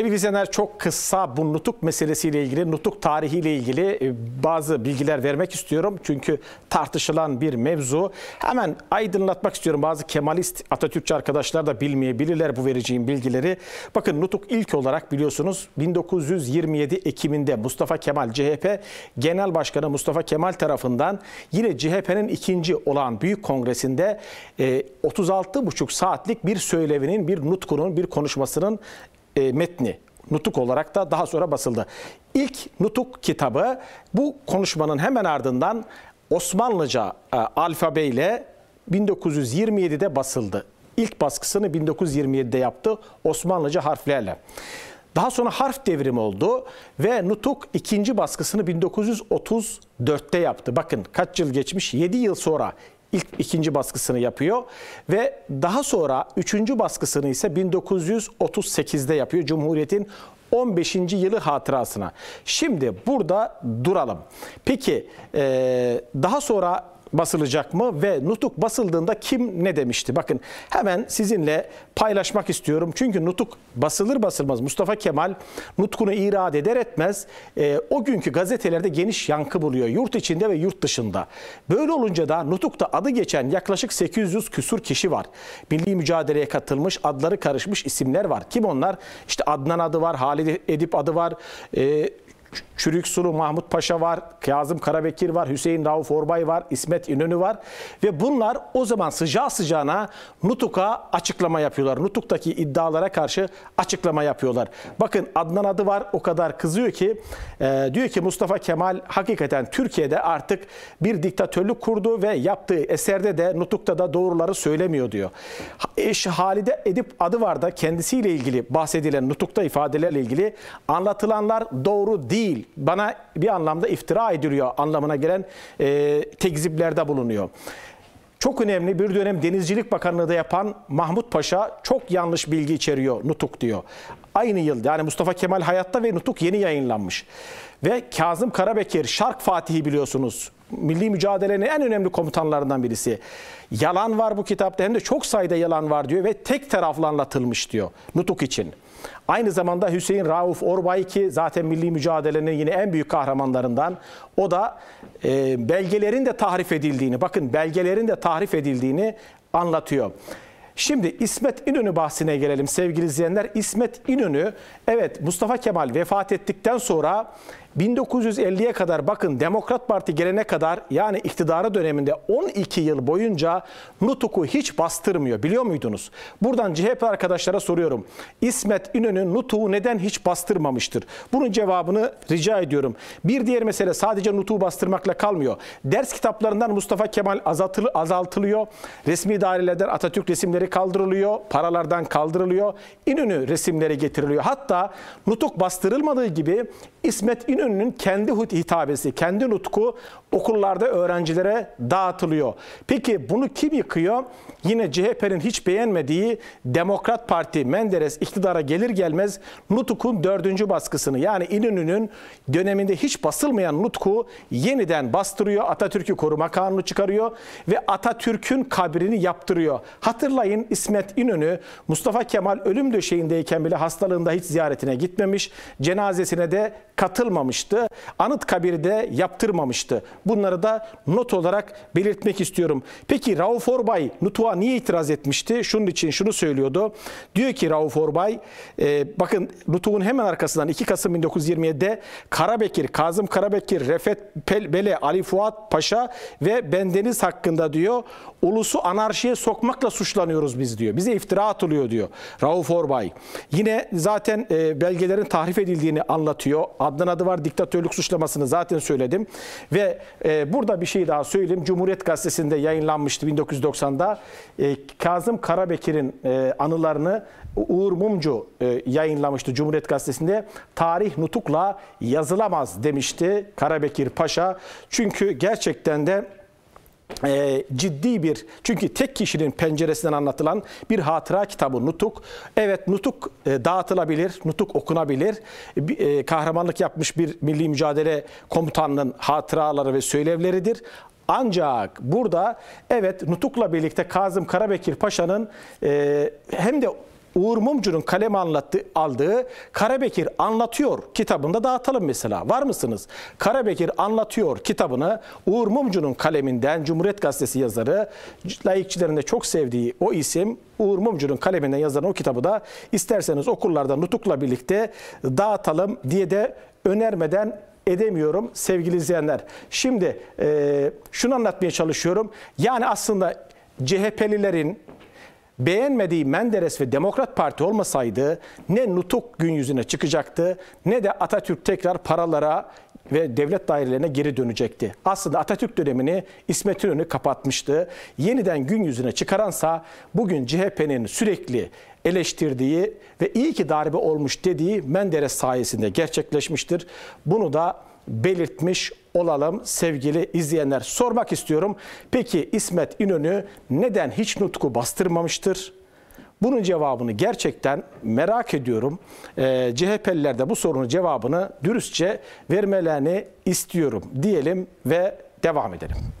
Sevgili izleyenler çok kısa bu nutuk meselesiyle ilgili, nutuk tarihiyle ilgili e, bazı bilgiler vermek istiyorum. Çünkü tartışılan bir mevzu. Hemen aydınlatmak istiyorum. Bazı Kemalist Atatürkçü arkadaşlar da bilmeyebilirler bu vereceğim bilgileri. Bakın nutuk ilk olarak biliyorsunuz 1927 Ekim'inde Mustafa Kemal CHP Genel Başkanı Mustafa Kemal tarafından yine CHP'nin ikinci olan Büyük Kongresi'nde 36,5 e, saatlik bir söylevinin, bir nutkunun, bir konuşmasının e, metni nutuk olarak da daha sonra basıldı. İlk nutuk kitabı bu konuşmanın hemen ardından Osmanlıca e, alfabeyle 1927'de basıldı. İlk baskısını 1927'de yaptı Osmanlıca harflerle. Daha sonra harf devrimi oldu ve Nutuk ikinci baskısını 1934'te yaptı. Bakın kaç yıl geçmiş? 7 yıl sonra ilk ikinci baskısını yapıyor ve daha sonra üçüncü baskısını ise 1938'de yapıyor Cumhuriyet'in 15. yılı hatırasına. Şimdi burada duralım. Peki daha sonra basılacak mı ve nutuk basıldığında kim ne demişti? Bakın hemen sizinle paylaşmak istiyorum. Çünkü nutuk basılır basılmaz Mustafa Kemal nutkunu irade eder etmez e, o günkü gazetelerde geniş yankı buluyor. Yurt içinde ve yurt dışında. Böyle olunca da nutukta adı geçen yaklaşık 800 küsur kişi var. Milli mücadeleye katılmış, adları karışmış isimler var. Kim onlar? İşte Adnan adı var, Halid Edip adı var, e, Çürük Sulu Mahmut Paşa var, Kazım Karabekir var, Hüseyin Rauf Orbay var, İsmet İnönü var. Ve bunlar o zaman sıcağı sıcağına Nutuk'a açıklama yapıyorlar. Nutuk'taki iddialara karşı açıklama yapıyorlar. Bakın Adnan adı var o kadar kızıyor ki e, diyor ki Mustafa Kemal hakikaten Türkiye'de artık bir diktatörlük kurdu ve yaptığı eserde de Nutuk'ta da doğruları söylemiyor diyor. Eşi Halide Edip adı var da kendisiyle ilgili bahsedilen Nutuk'ta ifadelerle ilgili anlatılanlar doğru değil değil, bana bir anlamda iftira ediliyor anlamına gelen e, tekziplerde bulunuyor. Çok önemli bir dönem Denizcilik Bakanlığı da yapan Mahmut Paşa çok yanlış bilgi içeriyor Nutuk diyor. Aynı yıl yani Mustafa Kemal hayatta ve Nutuk yeni yayınlanmış. Ve Kazım Karabekir Şark Fatihi biliyorsunuz milli mücadelenin en önemli komutanlarından birisi. Yalan var bu kitapta hem de çok sayıda yalan var diyor ve tek taraflı anlatılmış diyor Nutuk için. Aynı zamanda Hüseyin Rauf Orbay ki zaten milli mücadelenin yine en büyük kahramanlarından. O da e, belgelerin de tahrif edildiğini, bakın belgelerin de tahrif edildiğini anlatıyor. Şimdi İsmet İnönü bahsine gelelim sevgili izleyenler. İsmet İnönü evet Mustafa Kemal vefat ettikten sonra 1950'ye kadar bakın Demokrat Parti gelene kadar yani iktidara döneminde 12 yıl boyunca Nutuk'u hiç bastırmıyor. Biliyor muydunuz? Buradan CHP arkadaşlara soruyorum. İsmet İnönü Nutuk'u neden hiç bastırmamıştır? Bunun cevabını rica ediyorum. Bir diğer mesele sadece Nutuk'u bastırmakla kalmıyor. Ders kitaplarından Mustafa Kemal azaltılıyor. Resmi dairelerden Atatürk resimleri kaldırılıyor. Paralardan kaldırılıyor. İnönü resimleri getiriliyor. Hatta Nutuk bastırılmadığı gibi İsmet İnönü İnönü'nün kendi hitabesi, kendi nutku okullarda öğrencilere dağıtılıyor. Peki bunu kim yıkıyor? Yine CHP'nin hiç beğenmediği Demokrat Parti Menderes iktidara gelir gelmez nutkun dördüncü baskısını yani İnönü'nün döneminde hiç basılmayan nutku yeniden bastırıyor. Atatürk'ü koruma kanunu çıkarıyor ve Atatürk'ün kabrini yaptırıyor. Hatırlayın İsmet İnönü Mustafa Kemal ölüm döşeğindeyken bile hastalığında hiç ziyaretine gitmemiş. Cenazesine de katılmamış yapmamıştı. de yaptırmamıştı. Bunları da not olarak belirtmek istiyorum. Peki Rauf Orbay Nutuk'a niye itiraz etmişti? Şunun için şunu söylüyordu. Diyor ki Rauf Orbay e, bakın Nutuk'un hemen arkasından 2 Kasım 1927'de Karabekir, Kazım Karabekir, Refet Bele, Ali Fuat Paşa ve Bendeniz hakkında diyor ulusu anarşiye sokmakla suçlanıyoruz biz diyor. Bize iftira atılıyor diyor Rauf Orbay. Yine zaten e, belgelerin tahrif edildiğini anlatıyor. Adnan adı var Diktatörlük suçlamasını zaten söyledim. Ve e, burada bir şey daha söyleyeyim. Cumhuriyet Gazetesi'nde yayınlanmıştı 1990'da. E, Kazım Karabekir'in e, anılarını Uğur Mumcu e, yayınlamıştı Cumhuriyet Gazetesi'nde. Tarih nutukla yazılamaz demişti Karabekir Paşa. Çünkü gerçekten de e, ciddi bir çünkü tek kişinin penceresinden anlatılan bir hatıra kitabı Nutuk. Evet Nutuk e, dağıtılabilir, Nutuk okunabilir. E, kahramanlık yapmış bir milli mücadele komutanının hatıraları ve söylevleridir. Ancak burada evet Nutuk'la birlikte Kazım Karabekir Paşa'nın e, hem de Uğur Mumcu'nun kaleme anlattı, aldığı Karabekir Anlatıyor kitabında dağıtalım mesela. Var mısınız? Karabekir Anlatıyor kitabını Uğur Mumcu'nun kaleminden Cumhuriyet Gazetesi yazarı, layıkçıların da çok sevdiği o isim Uğur Mumcu'nun kaleminden yazan o kitabı da isterseniz okullarda Nutuk'la birlikte dağıtalım diye de önermeden edemiyorum sevgili izleyenler. Şimdi e, şunu anlatmaya çalışıyorum. Yani aslında CHP'lilerin beğenmediği Menderes ve Demokrat Parti olmasaydı ne Nutuk gün yüzüne çıkacaktı ne de Atatürk tekrar paralara ve devlet dairelerine geri dönecekti. Aslında Atatürk dönemini İsmet İnönü kapatmıştı. Yeniden gün yüzüne çıkaransa bugün CHP'nin sürekli eleştirdiği ve iyi ki darbe olmuş dediği Menderes sayesinde gerçekleşmiştir. Bunu da belirtmiş olalım sevgili izleyenler. Sormak istiyorum. Peki İsmet İnönü neden hiç nutku bastırmamıştır? Bunun cevabını gerçekten merak ediyorum. E, ee, CHP'liler de bu sorunun cevabını dürüstçe vermelerini istiyorum diyelim ve devam edelim.